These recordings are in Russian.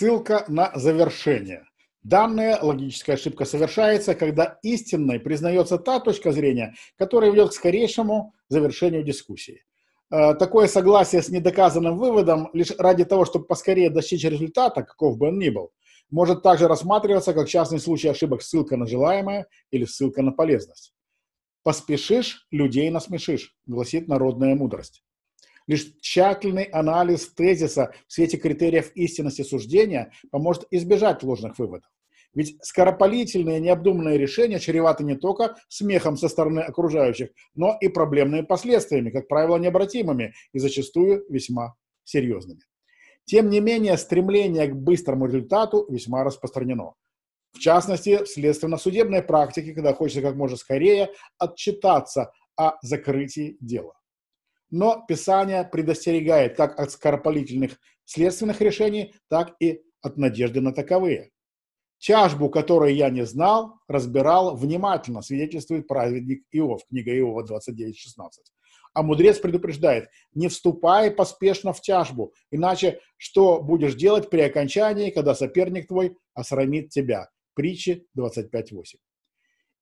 ссылка на завершение. Данная логическая ошибка совершается, когда истинной признается та точка зрения, которая ведет к скорейшему завершению дискуссии. Э, такое согласие с недоказанным выводом лишь ради того, чтобы поскорее достичь результата, каков бы он ни был, может также рассматриваться как частный случай ошибок ссылка на желаемое или ссылка на полезность. «Поспешишь, людей насмешишь», гласит народная мудрость. Лишь тщательный анализ тезиса в свете критериев истинности суждения поможет избежать ложных выводов. Ведь скоропалительные необдуманные решения чреваты не только смехом со стороны окружающих, но и проблемными последствиями, как правило, необратимыми и зачастую весьма серьезными. Тем не менее, стремление к быстрому результату весьма распространено. В частности, вследственно судебной практике, когда хочется как можно скорее отчитаться о закрытии дела но Писание предостерегает как от скоропалительных следственных решений, так и от надежды на таковые. Тяжбу, которую я не знал, разбирал внимательно, свидетельствует праведник Иов, книга Иова 29.16. А мудрец предупреждает, не вступай поспешно в тяжбу, иначе что будешь делать при окончании, когда соперник твой осрамит тебя? Притчи 25.8.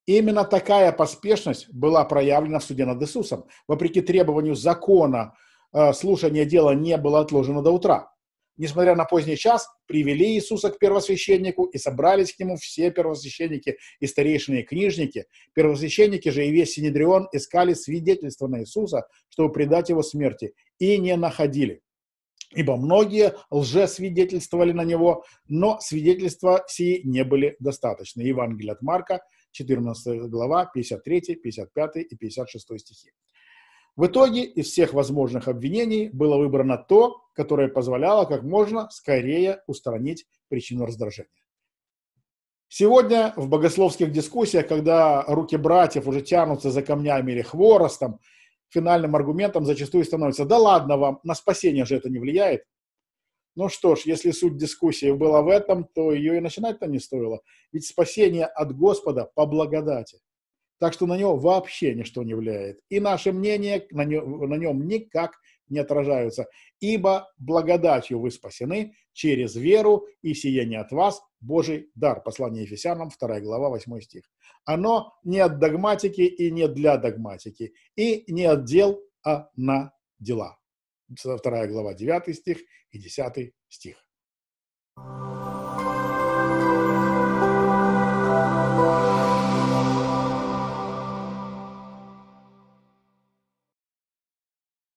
Именно такая поспешность была проявлена в суде над Иисусом. Вопреки требованию закона, э, слушание дела не было отложено до утра. Несмотря на поздний час, привели Иисуса к первосвященнику и собрались к нему все первосвященники и старейшины и книжники. Первосвященники же и весь Синедрион искали свидетельство на Иисуса, чтобы предать его смерти, и не находили ибо многие лжесвидетельствовали на него, но свидетельства сии не были достаточны. Евангелие от Марка, 14 глава, 53, 55 и 56 стихи. В итоге из всех возможных обвинений было выбрано то, которое позволяло как можно скорее устранить причину раздражения. Сегодня в богословских дискуссиях, когда руки братьев уже тянутся за камнями или хворостом, финальным аргументом зачастую становится «да ладно вам, на спасение же это не влияет», ну что ж, если суть дискуссии была в этом, то ее и начинать-то не стоило. Ведь спасение от Господа по благодати. Так что на него вообще ничто не влияет. И наши мнения на нем, на нем никак не отражаются. Ибо благодатью вы спасены через веру, и сияние от вас – Божий дар. Послание Ефесянам, 2 глава, 8 стих. Оно не от догматики и не для догматики, и не от дел, а на дела. 2 глава 9 стих и 10 стих. Thank you.